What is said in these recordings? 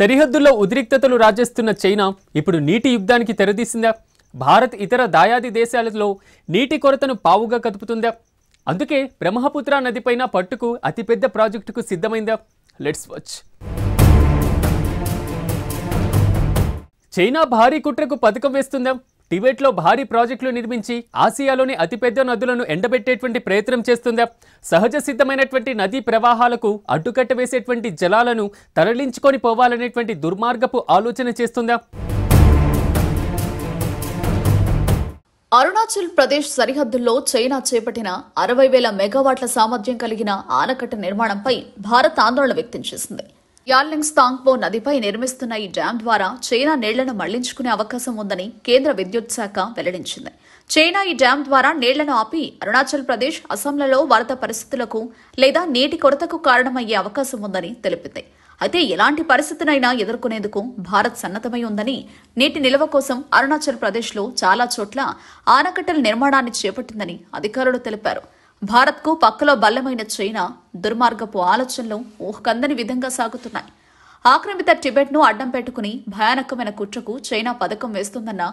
సరిహద్దుల్లో ఉద్రిక్తతలు రాజేస్తున్న చైనా ఇప్పుడు నీటి యుద్ధానికి తెరదీసిందా భారత్ ఇతర దాయాది దేశాలలో నీటి కొరతను పావుగా కదుపుతుందా అందుకే బ్రహ్మపుత్ర నదిపైన పట్టుకు అతిపెద్ద ప్రాజెక్టుకు సిద్ధమైందా లెట్స్ వాచ్ చైనా భారీ కుట్రకు పథకం వేస్తుందా టిబెట్లో భారీ ప్రాజెక్టులు నిర్మించి ఆసియాలోని అతిపెద్ద నదులను ఎండబెట్టేటువంటి ప్రయత్నం చేస్తుందా సహజ సిద్ధమైనటువంటి నదీ ప్రవాహాలకు అడ్డుకట్ట వేసేటువంటి జలాలను తరలించుకొని పోవాలనేటువంటి దుర్మార్గపు ఆలోచన చేస్తుందా అరుణాచల్ ప్రదేశ్ సరిహద్దుల్లో చైనా చేపట్టిన అరవై వేల మెగావాట్ల సామర్థ్యం కలిగిన ఆనకట్ట నిర్మాణంపై భారత్ ఆందోళన వ్యక్తం చేసింది యార్లింగ్ స్థాంగ్పో నదిపై నిర్మిస్తున్న ఈ డ్యాం ద్వారా చైనా నీళ్లను మళ్లించుకునే అవకాశం ఉందని కేంద్ర విద్యుత్ శాఖ వెల్లడించింది చైనా ఈ డ్యాం ద్వారా నీళ్లను ఆపి అరుణాచల్ ప్రదేశ్ అసోంలలో వరద పరిస్థితులకు లేదా నీటి కొరతకు కారణమయ్యే అవకాశం ఉందని తెలిపింది అయితే ఎలాంటి పరిస్థితినైనా ఎదుర్కొనేందుకు భారత్ సన్నద్ధమై ఉందని నీటి నిల్వ కోసం అరుణాచల్ ప్రదేశ్లో చాలా చోట్ల ఆనకట్టల నిర్మాణాన్ని చేపట్టిందని అధికారులు తెలిపారు భారత్కు పక్కలో బల్లమైన చైనా దుర్మార్గపు ఆలోచనలు ఊహకందని విధంగా సాగుతున్నాయి ఆక్రమిత టిబెట్ను అడ్డం పెట్టుకుని భయానకమైన కుట్రకు చైనా పథకం వేస్తుందన్న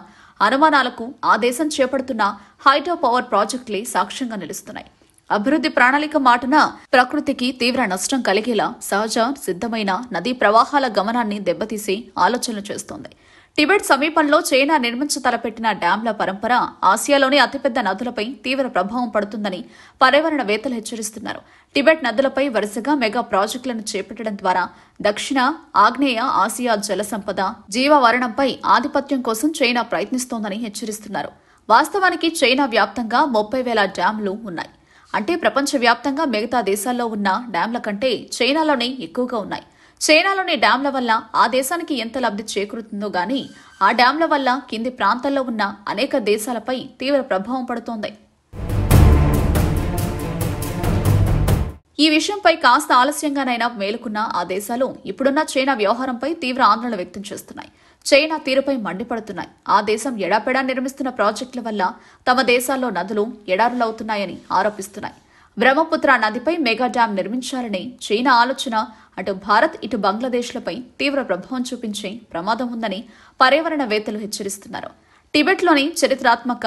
అనుమానాలకు ఆ దేశం చేపడుతున్న హైడ్రో పవర్ ప్రాజెక్టులే సాక్ష్యంగా నిలుస్తున్నాయి అభివృద్ధి ప్రణాళిక మాటన ప్రకృతికి తీవ్ర నష్టం కలిగేలా సహజ సిద్ధమైన నదీ ప్రవాహాల గమనాన్ని దెబ్బతీసి ఆలోచనలు చేస్తోంది టిబెట్ సమీపంలో చైనా నిర్మించ తలపెట్టిన డ్యాంల పరంపర ఆసియాలోని అతిపెద్ద నదులపై తీవ్ర ప్రభావం పడుతుందని పర్యావరణవేత్తలు హెచ్చరిస్తున్నారు టిబెట్ నదులపై వరుసగా మెగా ప్రాజెక్టులను చేపట్టడం ద్వారా దక్షిణ ఆగ్నేయ ఆసియా జల సంపద జీవవరణంపై ఆధిపత్యం కోసం చైనా ప్రయత్నిస్తోందని హెచ్చరిస్తున్నారు వాస్తవానికి చైనా వ్యాప్తంగా ముప్పై వేల డ్యాంలు ఉన్నాయి అంటే ప్రపంచవ్యాప్తంగా మిగతా దేశాల్లో ఉన్న డ్యాంల కంటే చైనాలోనే ఎక్కువగా ఉన్నాయి చైనాలోని డ్యాంల వల్ల ఆ దేశానికి ఎంత లబ్ధి చేకూరుతుందో గాని ఆ డ్యాంల వల్ల కింది ప్రాంతాల్లో ఉన్న అనేక దేశాలపై తీవ్ర ప్రభావం పడుతోంది ఈ విషయంపై కాస్త ఆలస్యంగానైనా మేలుకున్న ఆ దేశాలు ఇప్పుడున్న చైనా వ్యవహారంపై తీవ్ర ఆందోళన వ్యక్తం చేస్తున్నాయి చైనా తీరుపై మండిపడుతున్నాయి ఆ దేశం ఎడాపెడా నిర్మిస్తున్న ప్రాజెక్టుల వల్ల తమ దేశాల్లో నదులు ఎడారులవుతున్నాయని ఆరోపిస్తున్నాయి బ్రహ్మపుత్ర నదిపై మెగా డ్యాం నిర్మించాలని చైనా ఆలోచన అటు భారత్ ఇటు బంగ్లాదేశ్లపై తీవ్ర ప్రభావం చూపించే ప్రమాదం ఉందని పర్యావరణవేత్తలు హెచ్చరిస్తున్నారు టిబెట్లోని చరిత్రాత్మక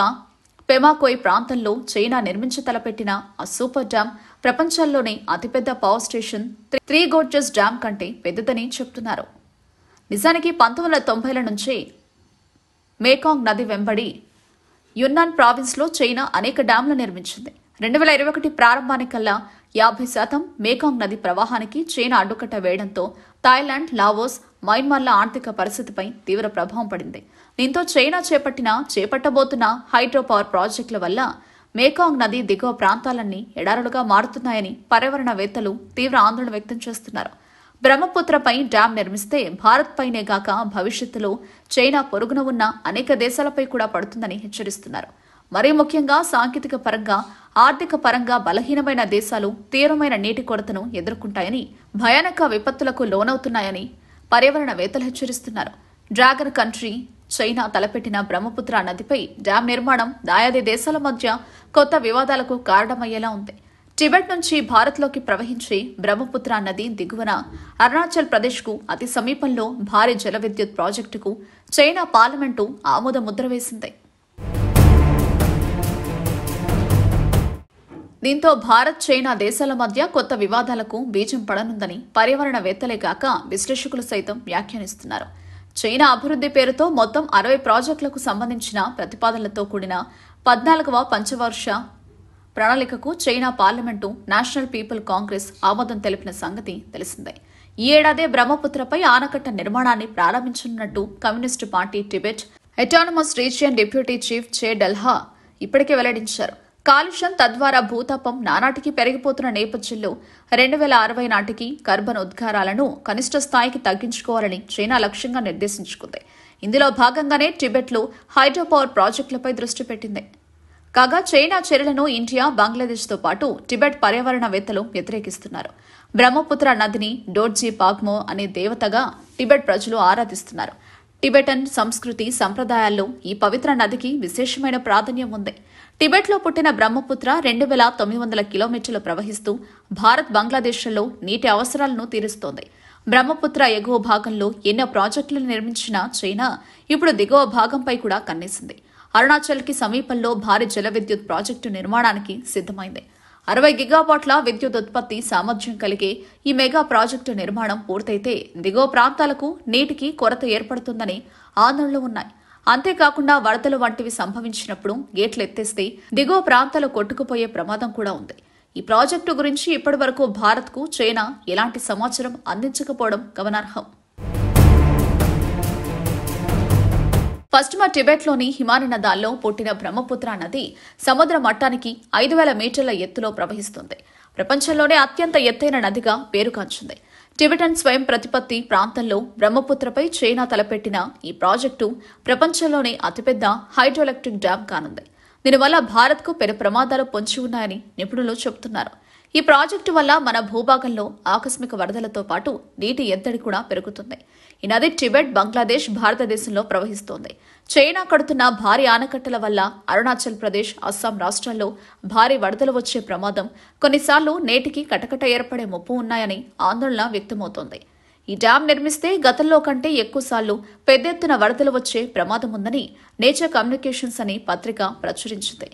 పెమాకోయ్ ప్రాంతంలో చైనా నిర్మించి తలపెట్టిన ఆ సూపర్ డ్యాం ప్రపంచంలోనే అతిపెద్ద power station three gorges dam కంటే పెద్దదని చెప్తున్నారు నిజానికి పంతొమ్మిది వందల తొంభైల నుంచి మేకాంగ్ నది వెంబడి యున్నాన్ ప్రావిన్స్లో చైనా అనేక డ్యాంలు నిర్మించింది రెండు వేల ఇరవై ఒకటి ప్రారంభానికల్లా యాభై శాతం మేకాంగ్ నది ప్రవాహానికి చైనా అడ్డుకట్ట వేయడంతో థాయిలాండ్ లావోస్ మయన్మార్ల ఆర్థిక పరిస్థితిపై తీవ్ర ప్రభావం పడింది దీంతో చైనా చేపట్టిన చేపట్టబోతున్న హైడ్రో పవర్ ప్రాజెక్టుల వల్ల మేకాంగ్ నది దిగువ ప్రాంతాలన్నీ ఎడారులుగా మారుతున్నాయని పర్యావరణవేత్తలు తీవ్ర ఆందోళన వ్యక్తం చేస్తున్నారు బ్రహ్మపుత్రపై డ్యాం నిర్మిస్తే భారత్ పైనే గాక భవిష్యత్తులో చైనా పొరుగున ఉన్న అనేక దేశాలపై కూడా పడుతుందని హెచ్చరిస్తున్నారు మరీ ముఖ్యంగా సాంకేతిక పరంగా ఆర్థిక పరంగా బలహీనమైన దేశాలు తీవ్రమైన నీటి కొరతను ఎదుర్కొంటాయని భయానక విపత్తులకు లోనవుతున్నాయని పర్యావరణవేత్తలు హెచ్చరిస్తున్నారు డ్రాగన్ కంట్రీ చైనా తలపెట్టిన బ్రహ్మపుత్ర నదిపై డ్యాం నిర్మాణం దాయాది దేశాల మధ్య కొత్త వివాదాలకు కారణమయ్యేలా ఉంది టిబెట్ నుంచి భారత్లోకి ప్రవహించే బ్రహ్మపుత్ర నది దిగువన అరుణాచల్ ప్రదేశ్కు అతి సమీపంలో భారీ జల విద్యుత్ ప్రాజెక్టుకు చైనా పార్లమెంటు ఆమోద ముద్ర వేసింది దీంతో భారత్ చైనా దేశాల మధ్య కొత్త వివాదాలకు బీజం పడనుందని పర్యావరణవేత్తలే కాక విశ్లేషకులు సైతం వ్యాఖ్యానిస్తున్నారు చైనా అభివృద్ది పేరుతో మొత్తం అరవై ప్రాజెక్టులకు సంబంధించిన ప్రతిపాదనలతో కూడిన పద్నాలుగవ పంచవర్ష ప్రణాళికకు China parliament National People's Congress ఆమోదం తెలిపిన సంగతి తెలిసిందే ఈ ఏడాదే బ్రహ్మపుత్రపై ఆనకట్ట నిర్మాణాన్ని ప్రారంభించనున్నట్టు communist party Tibet autonomous region deputy chief Che Dalha ఇప్పటికే వెల్లడించారు కాలుష్యం తద్వారా భూతాపం నానాటికి పెరిగిపోతున్న నేపథ్యంలో రెండు వేల అరవై నాటికి కర్బన్ ఉద్గారాలను కనిష్ట స్థాయికి తగ్గించుకోవాలని చైనా లక్ష్యంగా నిర్దేశించుకుంది ఇందులో భాగంగానే టిబెట్లో హైడ్రోపవర్ ప్రాజెక్టులపై దృష్టి పెట్టింది కాగా చైనా చర్యలను ఇండియా బంగ్లాదేశ్తో పాటు టిబెట్ పర్యావరణవేత్తలు వ్యతిరేకిస్తున్నారు బ్రహ్మపుత్ర నదిని డోడ్జీ పాగ్మో అనే దేవతగా టిబెట్ ప్రజలు ఆరాధిస్తున్నారు టిబెటన్ సంస్కృతి సంప్రదాయాల్లో ఈ పవిత్ర నదికి విశేషమైన ప్రాధాన్యం ఉంది టిబెట్లో పుట్టిన బ్రహ్మపుత్ర రెండు వేల తొమ్మిది వందల కిలోమీటర్లు ప్రవహిస్తూ భారత్ బంగ్లాదేశ్లో నీటి అవసరాలను తీరుస్తోంది బ్రహ్మపుత్ర ఎగువ భాగంలో ఎన్నో ప్రాజెక్టులు నిర్మించిన చైనా ఇప్పుడు దిగువ భాగంపై కూడా కన్నేసింది అరుణాచల్కి సమీపంలో భారీ జల విద్యుత్ ప్రాజెక్టు నిర్మాణానికి సిద్ధమైంది అరవై గిగావాట్ల విద్యుత్ ఉత్పత్తి సామర్థ్యం కలిగే ఈ మెగా ప్రాజెక్టు నిర్మాణం పూర్తయితే దిగువ ప్రాంతాలకు నీటికి కొరత ఏర్పడుతుందని ఆందోళనలు ఉన్నాయి అంతేకాకుండా వరదలు వంటివి సంభవించినప్పుడు గేట్లు ఎత్తేస్తే దిగువ ప్రాంతాలు కొట్టుకుపోయే ప్రమాదం కూడా ఉంది ఈ ప్రాజెక్టు గురించి ఇప్పటి వరకు భారత్కు చైనా ఎలాంటి సమాచారం అందించకపోవడం గమనార్హం పశ్చిమ టిబెట్లోని నదాల్లో పుట్టిన బ్రహ్మపుత్ర నది సముద్ర మట్టానికి ఐదు వేల మీటర్ల ఎత్తులో ప్రవహిస్తుంది ప్రపంచంలోనే అత్యంత ఎత్తైన నదిగా పేరుకాంచింది టిబెటన్ స్వయం ప్రతిపత్తి ప్రాంతంలో బ్రహ్మపుత్రపై చైనా తలపెట్టిన ఈ ప్రాజెక్టు ప్రపంచంలోనే అతిపెద్ద హైడ్రోఎలక్ట్రిక్ డ్యాం కానుంది దీనివల్ల భారత్కు పెను ప్రమాదాలు పొంచి ఉన్నాయని నిపుణులు చెబుతున్నారు ఈ ప్రాజెక్టు వల్ల మన భూభాగంలో ఆకస్మిక వరదలతో పాటు నీటి ఎద్దడి కూడా పెరుగుతుంది ఈ నది టిబెట్ బంగ్లాదేశ్ భారతదేశంలో ప్రవహిస్తోంది చైనా కడుతున్న భారీ ఆనకట్టల వల్ల అరుణాచల్ ప్రదేశ్ అస్సాం రాష్ట్రాల్లో భారీ వరదలు వచ్చే ప్రమాదం కొన్నిసార్లు నేటికి కటకట ఏర్పడే ముప్పు ఉన్నాయని ఆందోళన వ్యక్తమవుతోంది ఈ డ్యాం నిర్మిస్తే గతంలో కంటే ఎక్కువసార్లు పెద్ద ఎత్తున వరదలు వచ్చే ప్రమాదం ఉందని నేచర్ కమ్యూనికేషన్స్ అనే పత్రిక ప్రచురించింది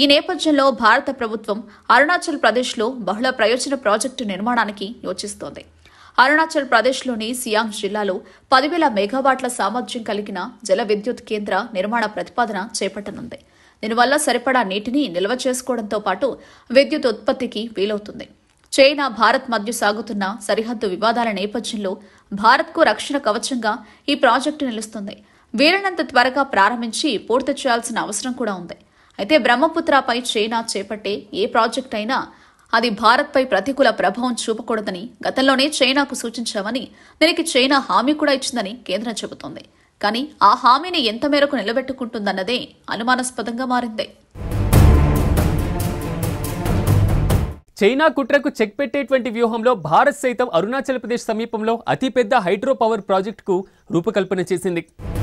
ఈ నేపథ్యంలో భారత ప్రభుత్వం అరుణాచల్ ప్రదేశ్లో బహుళ ప్రయోజన ప్రాజెక్టు నిర్మాణానికి యోచిస్తోంది అరుణాచల్ ప్రదేశ్లోని సియాంగ్ జిల్లాలో పదివేల మెగావాట్ల సామర్థ్యం కలిగిన జల విద్యుత్ కేంద్ర నిర్మాణ ప్రతిపాదన చేపట్టనుంది దీనివల్ల సరిపడా నీటిని నిల్వ చేసుకోవడంతో పాటు విద్యుత్ ఉత్పత్తికి వీలవుతుంది చైనా భారత్ మధ్య సాగుతున్న సరిహద్దు వివాదాల నేపథ్యంలో భారత్కు రక్షణ కవచంగా ఈ ప్రాజెక్టు నిలుస్తుంది వీలైనంత త్వరగా ప్రారంభించి పూర్తి చేయాల్సిన అవసరం కూడా ఉంది అయితే బ్రహ్మపుత్రపై చైనా చేపట్టే ఏ ప్రాజెక్ట్ అయినా అది భారత్పై ప్రతికూల ప్రభావం చూపకూడదని గతంలోనే చైనాకు సూచించామని దీనికి చైనా హామీ కూడా ఇచ్చిందని కేంద్రం చెబుతోంది కానీ ఆ హామీని ఎంత మేరకు నిలబెట్టుకుంటుందన్నదే అనుమానాస్పదంగా మారింది చైనా కుట్రకు చెక్ పెట్టేటువంటి వ్యూహంలో భారత్ సైతం అరుణాచల్ ప్రదేశ్ సమీపంలో అతిపెద్ద హైడ్రో పవర్ ప్రాజెక్టుకు రూపకల్పన చేసింది